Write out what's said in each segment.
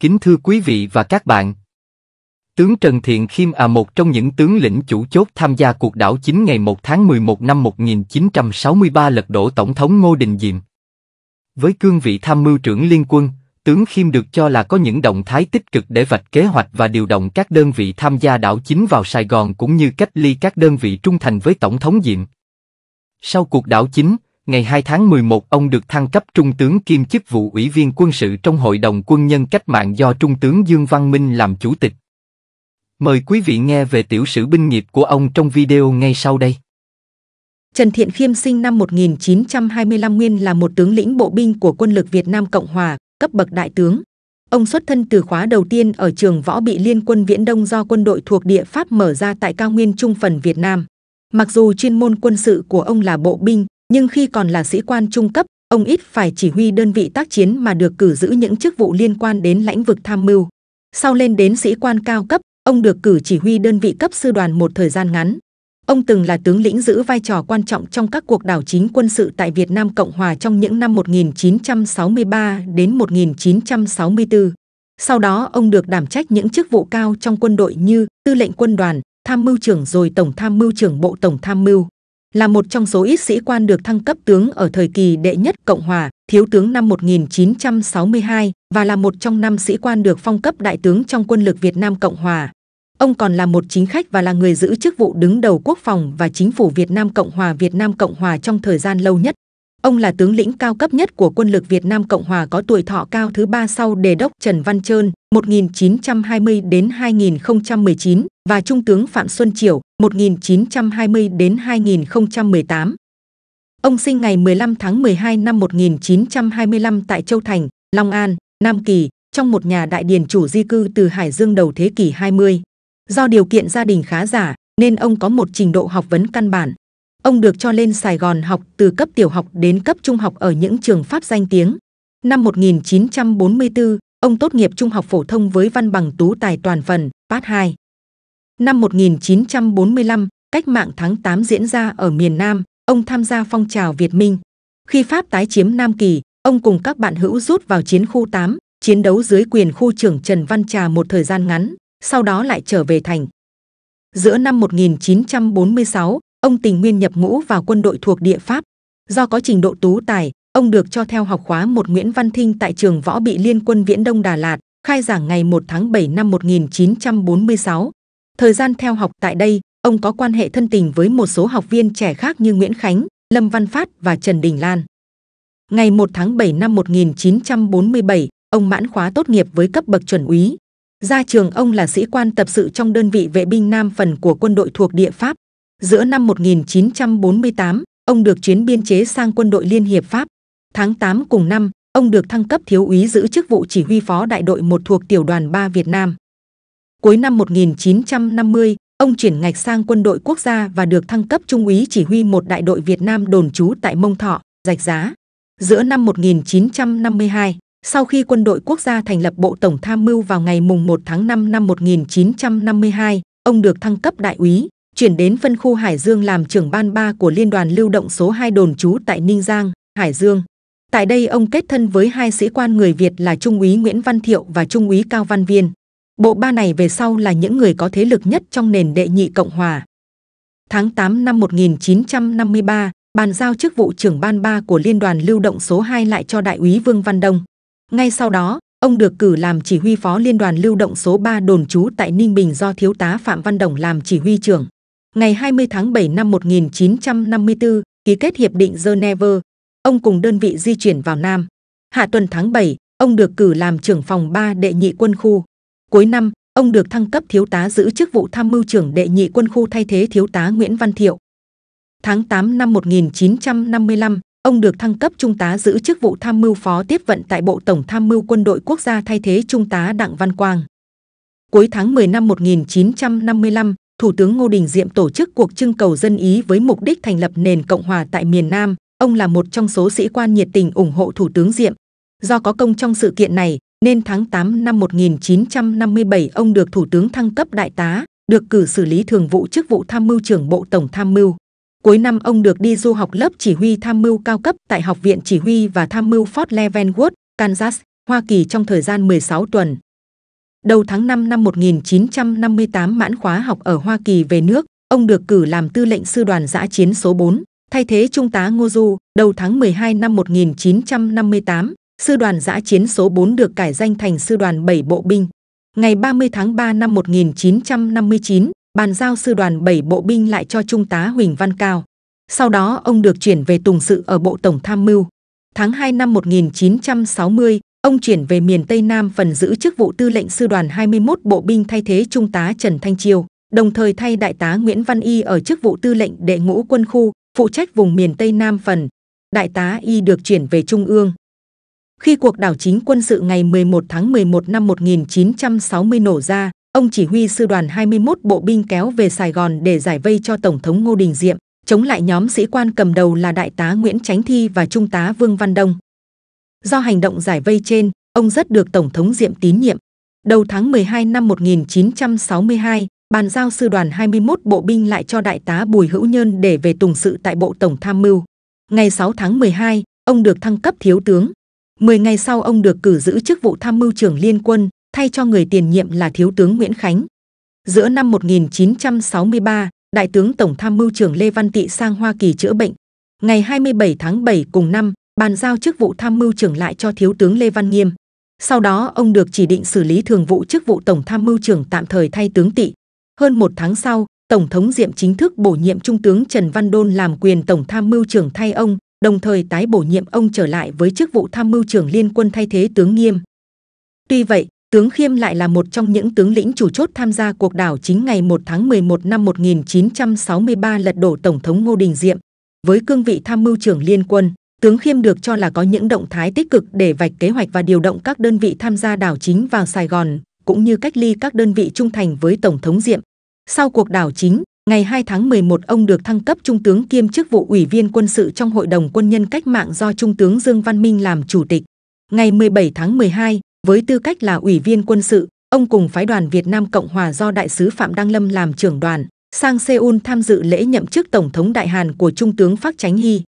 Kính thưa quý vị và các bạn, tướng Trần Thiện Khiêm à một trong những tướng lĩnh chủ chốt tham gia cuộc đảo chính ngày 1 tháng 11 năm 1963 lật đổ Tổng thống Ngô Đình Diệm. Với cương vị tham mưu trưởng liên quân, tướng Khiêm được cho là có những động thái tích cực để vạch kế hoạch và điều động các đơn vị tham gia đảo chính vào Sài Gòn cũng như cách ly các đơn vị trung thành với Tổng thống Diệm. Sau cuộc đảo chính, ngày 2 tháng 11 ông được thăng cấp Trung tướng kiêm chức vụ ủy viên quân sự trong Hội đồng Quân nhân Cách mạng do Trung tướng Dương Văn Minh làm chủ tịch. Mời quý vị nghe về tiểu sử binh nghiệp của ông trong video ngay sau đây. Trần Thiện Khiêm sinh năm 1925 nguyên là một tướng lĩnh bộ binh của quân lực Việt Nam Cộng Hòa, cấp bậc đại tướng. Ông xuất thân từ khóa đầu tiên ở trường võ bị liên quân Viễn Đông do quân đội thuộc địa Pháp mở ra tại cao nguyên trung phần Việt Nam. Mặc dù chuyên môn quân sự của ông là bộ binh, nhưng khi còn là sĩ quan trung cấp, ông ít phải chỉ huy đơn vị tác chiến mà được cử giữ những chức vụ liên quan đến lĩnh vực tham mưu. Sau lên đến sĩ quan cao cấp, ông được cử chỉ huy đơn vị cấp sư đoàn một thời gian ngắn. Ông từng là tướng lĩnh giữ vai trò quan trọng trong các cuộc đảo chính quân sự tại Việt Nam Cộng Hòa trong những năm 1963 đến 1964. Sau đó ông được đảm trách những chức vụ cao trong quân đội như tư lệnh quân đoàn, tham mưu trưởng rồi tổng tham mưu trưởng bộ tổng tham mưu là một trong số ít sĩ quan được thăng cấp tướng ở thời kỳ đệ nhất Cộng hòa, thiếu tướng năm 1962 và là một trong năm sĩ quan được phong cấp đại tướng trong quân lực Việt Nam Cộng hòa. Ông còn là một chính khách và là người giữ chức vụ đứng đầu quốc phòng và chính phủ Việt Nam Cộng hòa Việt Nam Cộng hòa trong thời gian lâu nhất. Ông là tướng lĩnh cao cấp nhất của quân lực Việt Nam Cộng hòa có tuổi thọ cao thứ ba sau đề đốc Trần Văn Trơn 1920 đến 2019 và trung tướng Phạm Xuân Triều 1920 đến 2018. Ông sinh ngày 15 tháng 12 năm 1925 tại Châu Thành, Long An, Nam Kỳ, trong một nhà đại điền chủ di cư từ Hải Dương đầu thế kỷ 20. Do điều kiện gia đình khá giả, nên ông có một trình độ học vấn căn bản. Ông được cho lên Sài Gòn học từ cấp tiểu học đến cấp trung học ở những trường Pháp danh tiếng. Năm 1944, ông tốt nghiệp trung học phổ thông với văn bằng tú tài toàn phần, Part 2. Năm 1945, cách mạng tháng 8 diễn ra ở miền Nam, ông tham gia phong trào Việt Minh. Khi Pháp tái chiếm Nam Kỳ, ông cùng các bạn hữu rút vào chiến khu 8, chiến đấu dưới quyền khu trưởng Trần Văn Trà một thời gian ngắn, sau đó lại trở về thành. Giữa năm 1946, ông tình nguyên nhập ngũ vào quân đội thuộc địa Pháp. Do có trình độ tú tài, ông được cho theo học khóa một Nguyễn Văn Thinh tại trường Võ Bị Liên quân Viễn Đông Đà Lạt, khai giảng ngày 1 tháng 7 năm 1946. Thời gian theo học tại đây, ông có quan hệ thân tình với một số học viên trẻ khác như Nguyễn Khánh, Lâm Văn Phát và Trần Đình Lan. Ngày 1 tháng 7 năm 1947, ông mãn khóa tốt nghiệp với cấp bậc chuẩn úy. Ra trường ông là sĩ quan tập sự trong đơn vị vệ binh Nam phần của quân đội thuộc địa Pháp. Giữa năm 1948, ông được chuyến biên chế sang quân đội Liên hiệp Pháp. Tháng 8 cùng năm, ông được thăng cấp thiếu úy giữ chức vụ chỉ huy phó đại đội 1 thuộc tiểu đoàn 3 Việt Nam. Cuối năm 1950, ông chuyển ngạch sang quân đội quốc gia và được thăng cấp trung úy chỉ huy một đại đội Việt Nam đồn trú tại Mông Thọ, Rạch Giá. Giữa năm 1952, sau khi quân đội quốc gia thành lập Bộ Tổng Tham mưu vào ngày 1 tháng 5 năm 1952, ông được thăng cấp đại úy, chuyển đến phân khu Hải Dương làm trưởng ban 3 của Liên đoàn Lưu động số 2 đồn trú tại Ninh Giang, Hải Dương. Tại đây ông kết thân với hai sĩ quan người Việt là Trung úy Nguyễn Văn Thiệu và Trung úy Cao Văn Viên bộ ba này về sau là những người có thế lực nhất trong nền đệ nhị cộng hòa tháng 8 năm 1953 bàn giao chức vụ trưởng ban ba của liên đoàn lưu động số 2 lại cho đại úy Vương Văn Đông ngay sau đó ông được cử làm chỉ huy phó liên đoàn lưu động số 3 đồn trú tại Ninh Bình do thiếu tá Phạm Văn Đồng làm chỉ huy trưởng ngày 20 tháng 7 năm 1954 ký kết hiệp định Geneva ông cùng đơn vị di chuyển vào Nam hạ tuần tháng 7 ông được cử làm trưởng phòng 3 đệ nhị quân khu Cuối năm, ông được thăng cấp thiếu tá giữ chức vụ tham mưu trưởng đệ nhị quân khu thay thế thiếu tá Nguyễn Văn Thiệu. Tháng 8 năm 1955, ông được thăng cấp trung tá giữ chức vụ tham mưu phó tiếp vận tại Bộ Tổng Tham mưu Quân đội Quốc gia thay thế trung tá Đặng Văn Quang. Cuối tháng 10 năm 1955, Thủ tướng Ngô Đình Diệm tổ chức cuộc trưng cầu dân ý với mục đích thành lập nền Cộng hòa tại miền Nam. Ông là một trong số sĩ quan nhiệt tình ủng hộ Thủ tướng Diệm. Do có công trong sự kiện này, nên tháng 8 năm 1957 ông được Thủ tướng thăng cấp đại tá, được cử xử lý thường vụ chức vụ tham mưu trưởng Bộ Tổng Tham mưu. Cuối năm ông được đi du học lớp chỉ huy tham mưu cao cấp tại Học viện Chỉ huy và Tham mưu Fort Leavenworth, Kansas, Hoa Kỳ trong thời gian 16 tuần. Đầu tháng 5 năm 1958 mãn khóa học ở Hoa Kỳ về nước, ông được cử làm tư lệnh sư đoàn giã chiến số 4, thay thế Trung tá Ngô Du. Đầu tháng 12 năm 1958, sư đoàn giã chiến số 4 được cải danh thành sư đoàn 7 bộ binh. Ngày 30 tháng 3 năm 1959, bàn giao sư đoàn 7 bộ binh lại cho Trung tá Huỳnh Văn Cao. Sau đó ông được chuyển về Tùng Sự ở Bộ Tổng Tham mưu. Tháng 2 năm 1960, ông chuyển về miền Tây Nam phần giữ chức vụ tư lệnh sư đoàn 21 bộ binh thay thế Trung tá Trần Thanh Chiêu, đồng thời thay Đại tá Nguyễn Văn Y ở chức vụ tư lệnh đệ ngũ quân khu, phụ trách vùng miền Tây Nam phần. Đại tá Y được chuyển về Trung ương. Khi cuộc đảo chính quân sự ngày 11 tháng 11 năm 1960 nổ ra, ông chỉ huy sư đoàn 21 bộ binh kéo về Sài Gòn để giải vây cho Tổng thống Ngô Đình Diệm, chống lại nhóm sĩ quan cầm đầu là Đại tá Nguyễn Chánh Thi và Trung tá Vương Văn Đông. Do hành động giải vây trên, ông rất được Tổng thống Diệm tín nhiệm. Đầu tháng 12 năm 1962, bàn giao sư đoàn 21 bộ binh lại cho Đại tá Bùi Hữu Nhơn để về tùng sự tại Bộ Tổng Tham mưu. Ngày 6 tháng 12, ông được thăng cấp thiếu tướng. 10 ngày sau ông được cử giữ chức vụ tham mưu trưởng liên quân, thay cho người tiền nhiệm là Thiếu tướng Nguyễn Khánh. Giữa năm 1963, Đại tướng Tổng tham mưu trưởng Lê Văn Tị sang Hoa Kỳ chữa bệnh. Ngày 27 tháng 7 cùng năm, bàn giao chức vụ tham mưu trưởng lại cho Thiếu tướng Lê Văn Nghiêm. Sau đó ông được chỉ định xử lý thường vụ chức vụ Tổng tham mưu trưởng tạm thời thay tướng Tị. Hơn một tháng sau, Tổng thống Diệm chính thức bổ nhiệm Trung tướng Trần Văn Đôn làm quyền Tổng tham mưu trưởng thay ông, đồng thời tái bổ nhiệm ông trở lại với chức vụ tham mưu trưởng liên quân thay thế tướng Nghiêm. Tuy vậy, tướng Khiêm lại là một trong những tướng lĩnh chủ chốt tham gia cuộc đảo chính ngày 1 tháng 11 năm 1963 lật đổ Tổng thống Ngô Đình Diệm. Với cương vị tham mưu trưởng liên quân, tướng Khiêm được cho là có những động thái tích cực để vạch kế hoạch và điều động các đơn vị tham gia đảo chính vào Sài Gòn, cũng như cách ly các đơn vị trung thành với Tổng thống Diệm. Sau cuộc đảo chính, Ngày 2 tháng 11 ông được thăng cấp trung tướng kiêm chức vụ ủy viên quân sự trong Hội đồng quân nhân cách mạng do Trung tướng Dương Văn Minh làm chủ tịch. Ngày 17 tháng 12, với tư cách là ủy viên quân sự, ông cùng phái đoàn Việt Nam Cộng Hòa do Đại sứ Phạm Đăng Lâm làm trưởng đoàn, sang Seoul tham dự lễ nhậm chức Tổng thống Đại Hàn của Trung tướng Phác Chánh Hy.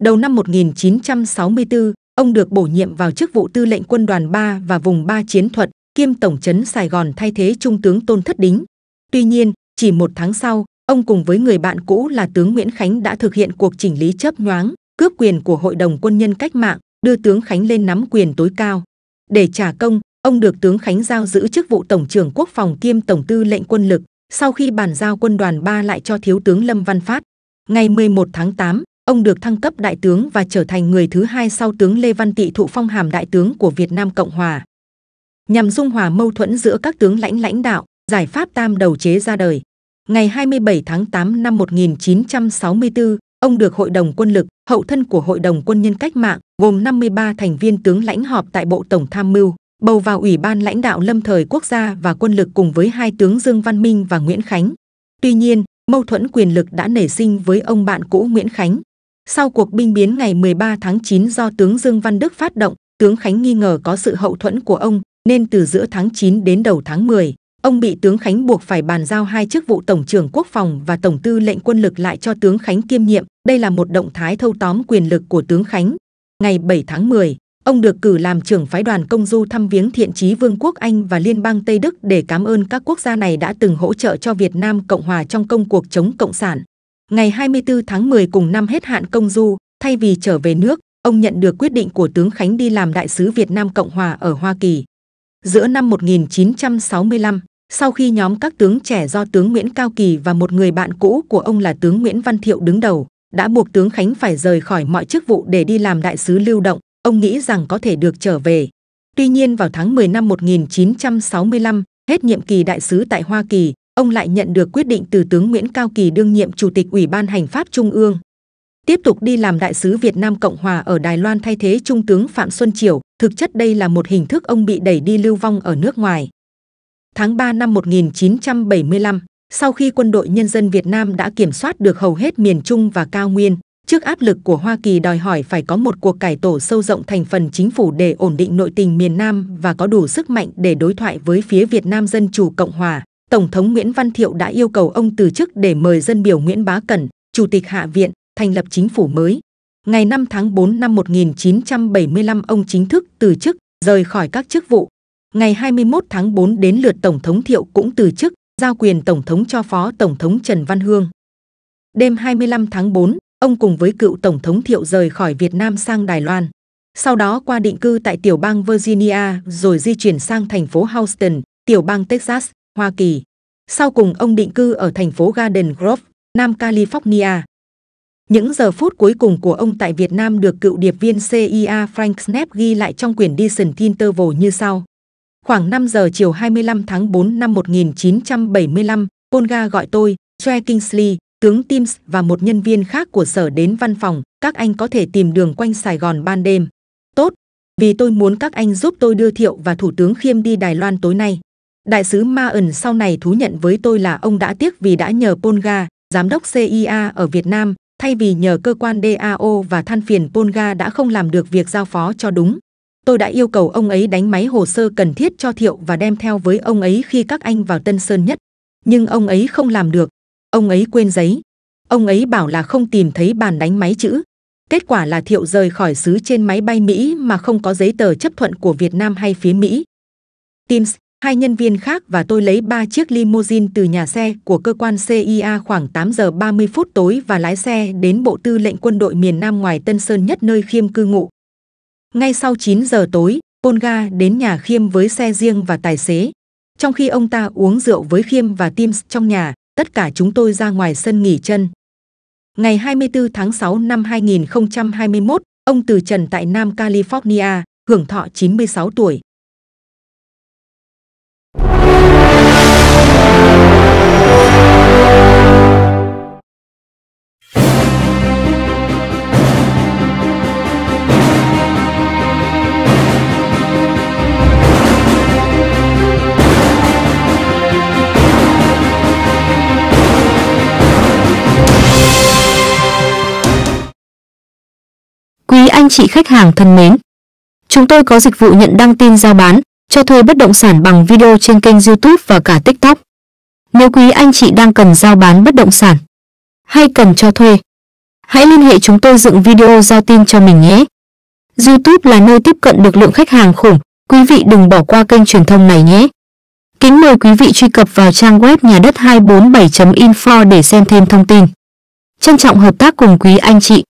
Đầu năm 1964, ông được bổ nhiệm vào chức vụ tư lệnh quân đoàn 3 và vùng 3 chiến thuật, kiêm tổng chấn Sài Gòn thay thế Trung tướng Tôn Thất Đính. Tuy nhiên, chỉ một tháng sau, ông cùng với người bạn cũ là tướng Nguyễn Khánh đã thực hiện cuộc chỉnh lý chớp nhoáng, cướp quyền của Hội đồng Quân nhân Cách mạng, đưa tướng Khánh lên nắm quyền tối cao. Để trả công, ông được tướng Khánh giao giữ chức vụ Tổng trưởng Quốc phòng kiêm Tổng tư lệnh quân lực, sau khi bàn giao quân đoàn 3 lại cho Thiếu tướng Lâm Văn Phát. Ngày 11 tháng 8, ông được thăng cấp đại tướng và trở thành người thứ hai sau tướng Lê Văn Tị thụ phong hàm đại tướng của Việt Nam Cộng Hòa. Nhằm dung hòa mâu thuẫn giữa các tướng lãnh lãnh đạo, giải pháp tam đầu chế ra đời. Ngày 27 tháng 8 năm 1964, ông được Hội đồng Quân lực, hậu thân của Hội đồng Quân nhân Cách mạng, gồm 53 thành viên tướng lãnh họp tại Bộ Tổng Tham mưu, bầu vào Ủy ban lãnh đạo lâm thời quốc gia và quân lực cùng với hai tướng Dương Văn Minh và Nguyễn Khánh. Tuy nhiên, mâu thuẫn quyền lực đã nảy sinh với ông bạn cũ Nguyễn Khánh. Sau cuộc binh biến ngày 13 tháng 9 do tướng Dương Văn Đức phát động, tướng Khánh nghi ngờ có sự hậu thuẫn của ông, nên từ giữa tháng 9 đến đầu tháng 10, Ông bị tướng Khánh buộc phải bàn giao hai chức vụ Tổng trưởng Quốc phòng và Tổng tư lệnh quân lực lại cho tướng Khánh kiêm nhiệm. Đây là một động thái thâu tóm quyền lực của tướng Khánh. Ngày 7 tháng 10, ông được cử làm trưởng phái đoàn công du thăm viếng thiện trí Vương quốc Anh và Liên bang Tây Đức để cảm ơn các quốc gia này đã từng hỗ trợ cho Việt Nam Cộng Hòa trong công cuộc chống Cộng sản. Ngày 24 tháng 10 cùng năm hết hạn công du, thay vì trở về nước, ông nhận được quyết định của tướng Khánh đi làm đại sứ Việt Nam Cộng Hòa ở Hoa Kỳ. Giữa năm 1965, sau khi nhóm các tướng trẻ do tướng Nguyễn Cao Kỳ và một người bạn cũ của ông là tướng Nguyễn Văn Thiệu đứng đầu, đã buộc tướng Khánh phải rời khỏi mọi chức vụ để đi làm đại sứ lưu động, ông nghĩ rằng có thể được trở về. Tuy nhiên vào tháng 10 năm 1965, hết nhiệm kỳ đại sứ tại Hoa Kỳ, ông lại nhận được quyết định từ tướng Nguyễn Cao Kỳ đương nhiệm Chủ tịch Ủy ban Hành pháp Trung ương. Tiếp tục đi làm đại sứ Việt Nam Cộng Hòa ở Đài Loan thay thế Trung tướng Phạm Xuân Triều, thực chất đây là một hình thức ông bị đẩy đi lưu vong ở nước ngoài. Tháng 3 năm 1975, sau khi quân đội nhân dân Việt Nam đã kiểm soát được hầu hết miền Trung và cao nguyên, trước áp lực của Hoa Kỳ đòi hỏi phải có một cuộc cải tổ sâu rộng thành phần chính phủ để ổn định nội tình miền Nam và có đủ sức mạnh để đối thoại với phía Việt Nam Dân Chủ Cộng Hòa, Tổng thống Nguyễn Văn Thiệu đã yêu cầu ông từ chức để mời dân biểu Nguyễn Bá Cẩn, Chủ tịch Hạ viện, thành lập chính phủ mới. Ngày 5 tháng 4 năm 1975 ông chính thức từ chức, rời khỏi các chức vụ, Ngày 21 tháng 4 đến lượt Tổng thống Thiệu cũng từ chức, giao quyền Tổng thống cho Phó Tổng thống Trần Văn Hương. Đêm 25 tháng 4, ông cùng với cựu Tổng thống Thiệu rời khỏi Việt Nam sang Đài Loan. Sau đó qua định cư tại tiểu bang Virginia rồi di chuyển sang thành phố Houston, tiểu bang Texas, Hoa Kỳ. Sau cùng ông định cư ở thành phố Garden Grove, Nam California. Những giờ phút cuối cùng của ông tại Việt Nam được cựu điệp viên CIA e Frank Snap ghi lại trong quyển Decent Interval như sau. Khoảng 5 giờ chiều 25 tháng 4 năm 1975, Polga gọi tôi, Joe Kingsley, tướng Timms và một nhân viên khác của sở đến văn phòng, các anh có thể tìm đường quanh Sài Gòn ban đêm. Tốt, vì tôi muốn các anh giúp tôi đưa Thiệu và Thủ tướng Khiêm đi Đài Loan tối nay. Đại sứ Ma ẩn sau này thú nhận với tôi là ông đã tiếc vì đã nhờ Polga, giám đốc CIA ở Việt Nam, thay vì nhờ cơ quan DAO và than phiền Polga đã không làm được việc giao phó cho đúng tôi đã yêu cầu ông ấy đánh máy hồ sơ cần thiết cho thiệu và đem theo với ông ấy khi các anh vào tân sơn nhất nhưng ông ấy không làm được ông ấy quên giấy ông ấy bảo là không tìm thấy bàn đánh máy chữ kết quả là thiệu rời khỏi xứ trên máy bay mỹ mà không có giấy tờ chấp thuận của việt nam hay phía mỹ teams hai nhân viên khác và tôi lấy ba chiếc limousine từ nhà xe của cơ quan CIA khoảng 8 giờ 30 phút tối và lái xe đến Bộ Tư lệnh Quân đội miền Nam ngoài Tân Sơn nhất nơi khiêm cư ngụ. Ngay sau 9 giờ tối, Olga đến nhà Khiêm với xe riêng và tài xế. Trong khi ông ta uống rượu với Khiêm và Tim trong nhà, tất cả chúng tôi ra ngoài sân nghỉ chân. Ngày 24 tháng 6 năm 2021, ông từ trần tại Nam California, hưởng thọ 96 tuổi. anh chị khách hàng thân mến. Chúng tôi có dịch vụ nhận đăng tin giao bán, cho thuê bất động sản bằng video trên kênh YouTube và cả TikTok. Nếu quý anh chị đang cần giao bán bất động sản hay cần cho thuê, hãy liên hệ chúng tôi dựng video giao tin cho mình nhé. YouTube là nơi tiếp cận được lượng khách hàng khủng, quý vị đừng bỏ qua kênh truyền thông này nhé. Kính mời quý vị truy cập vào trang web nhà đất 247.info để xem thêm thông tin. Trân trọng hợp tác cùng quý anh chị.